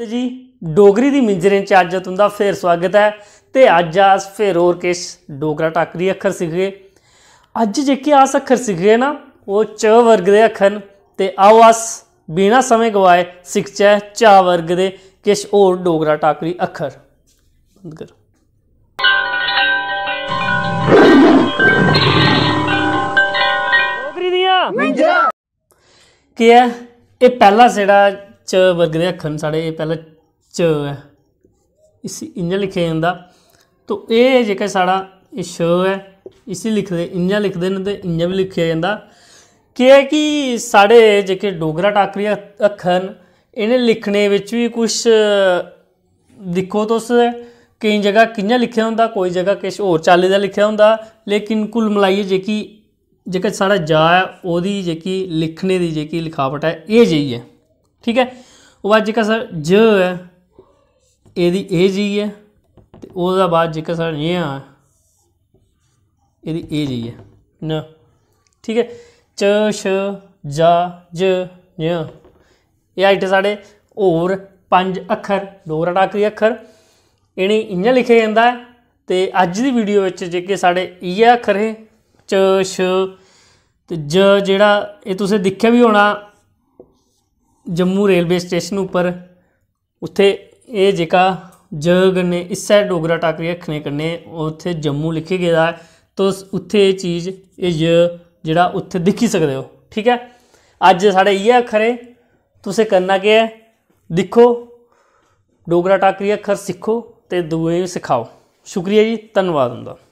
ਤੇ ਜੀ ਡੋਗਰੀ ਦੀ ਮਿੰਜਰੇ ਚ ਅੱਜ ਤੁੰਦਾ ਫੇਰ ਸਵਾਗਤ ਹੈ ਤੇ ਅੱਜ ਆਸ ਫੇਰ ਹੋਰ ਕਿਸ ਡੋਗਰਾ ਟਾਕਰੀ ਅੱਖਰ ਸਿੱਖੇ ਅੱਜ ਜੇ ਕਿ ਆਸ ਅੱਖਰ ਸਿੱਖੇ ਨਾ ਉਹ ਚ ਵਰਗ ਦੇ ਅੱਖਰ ਤੇ ਆਓ ਆਸ ਬਿਨਾ ਸਮੇਂ ਗਵਾਏ ਸਿੱਖਚੇ ਚਾ ਵਰਗ ਦੇ ਕਿਸ ਹੋਰ ਡੋਗਰਾ ਟਾਕਰੀ ਅੱਖਰ ਬੰਦ ਕਰ ਡੋਗਰੀ ਦੀਆਂ ਮਿੰਜਰਾ ਕੀ ਹੈ ਇਹ ਪਹਿਲਾ ਜਿਹੜਾ ਚ ਵਰਗ ਦੇ ਅੱਖਰ ਸਾਡੇ ਪਹਿਲਾ ਚ ਹੈ ਇਸ ਇੰਜ ਲਿਖਿਆ ਜਾਂਦਾ ਤੋ ਇਹ ਜਿਹੜਾ ਸਾਡਾ ਇਹ ਸ਼ ਹੈ ਇਸੇ ਲਿਖਦੇ ਇੰਜ ਲਿਖਦੇ ਨੇ ਤੇ ਇੰਜ ਵੀ ਲਿਖਿਆ ਜਾਂਦਾ ਕਿ ਹੈ ਕਿ ਸਾਡੇ ਜਿਹੜੇ ਡੋਗਰਾ ਟਾਕਰੀ ਅੱਖਰ ਇਹਨੇ ਲਿਖਣੇ ਵਿੱਚ ਵੀ ਕੁਝ ਦੇਖੋ ਤੁਸੀਂ ਕਈ ਜਗ੍ਹਾ ਕਿੰਨਾ ਲਿਖਿਆ ਹੁੰਦਾ ਕੋਈ ਜਗ੍ਹਾ ਕਿਸ ਹੋਰ ਚਾਲੇ ਦਾ ਲਿਖਿਆ ਹੁੰਦਾ ਲੇਕਿਨ ਕੁੱਲ ਮਿਲਾਈਏ ਜੇ ਕਿ ਜਿਹੜਾ ਸਾਡਾ ਜਾ ਹੈ ਉਹਦੀ ਜੇ ਕਿ ਲਿਖਣੇ ਦੀ ਜੇ ਕਿ ਲਿਖਾਵਟ ਹੈ ਇਹ ਜਈ ਹੈ ਠੀਕ ਹੈ ਉਹ ਬਾਅਦ ਜਿਕਾ ਸਰ ਜ ਹੈ ਇਹਦੀ ਏ ਜੀ ਹੈ ਤੇ ਉਹਦਾ ਬਾਅਦ ਜਿਕਾ ਸਰ ਇਹ ਆ ਇਹਦੀ ਏ ਜੀ ਹੈ ਨ ਠੀਕ ਹੈ ਚ ਸ਼ ਜਾ ਜ ਨ ਇਹ ਆਈਟ ਸਾਡੇ ਹੋਰ ਪੰਜ ਅੱਖਰ ਡੋਰਾ ਟਾਕਰੀ ਅੱਖਰ ਇਹਨੇ ਇੰਜ ਲਿਖਿਆ ਜਾਂਦਾ ਹੈ ਤੇ ਅੱਜ ਦੀ ਵੀਡੀਓ ਵਿੱਚ ਜਿਹਕੇ ਸਾਡੇ ਇਹ ਅੱਖਰ ਹੈ ਚ ਸ਼ ਤੇ ਜ ਜਿਹੜਾ ਇਹ ਤੁਸੀਂ ਦੇਖਿਆ ਵੀ ਹੋਣਾ ਜੰਮੂ ਰੇਲਵੇ ਸਟੇਸ਼ਨ ਉੱਪਰ ਉੱਥੇ ਇਹ ਜਿਹੜਾ ਜਗ ਨੇ ਇਸੇ ਡੋਗਰਾ ਟਾਕਰੀ ਰੱਖਣੇ ਕਰਨੇ ਉੱਥੇ ਜੰਮੂ ਲਿਖੇ ਗਿਆ ਹੈ ਤੋ ਉੱਥੇ ਇਹ ਚੀਜ਼ ਇਹ ਜਿਹੜਾ ਉੱਥੇ ਦੇਖੀ ਸਕਦੇ ਹੋ ਠੀਕ ਹੈ ਅੱਜ ਸਾਡੇ ਇਹ ਅਖਰੇ ਤੁਸੀਂ ਕਰਨਾ ਕੀ ਹੈ ਦੇਖੋ ਡੋਗਰਾ ਟਾਕਰੀ ਅਖਰ ਸਿੱਖੋ ਤੇ ਦੂਏ ਸਿਖਾਓ ਸ਼ੁਕਰੀਆ ਜੀ ਧੰਨਵਾਦ ਹੁੰਦਾ